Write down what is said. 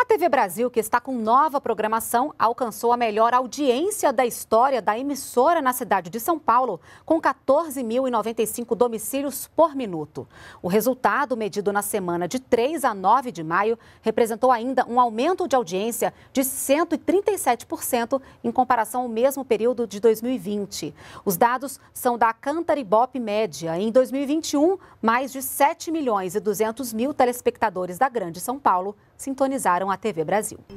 A TV Brasil, que está com nova programação, alcançou a melhor audiência da história da emissora na cidade de São Paulo, com 14.095 domicílios por minuto. O resultado, medido na semana de 3 a 9 de maio, representou ainda um aumento de audiência de 137% em comparação ao mesmo período de 2020. Os dados são da Cantaribop Média. Em 2021, mais de 7 milhões e 200 mil telespectadores da Grande São Paulo sintonizaram a TV Brasil.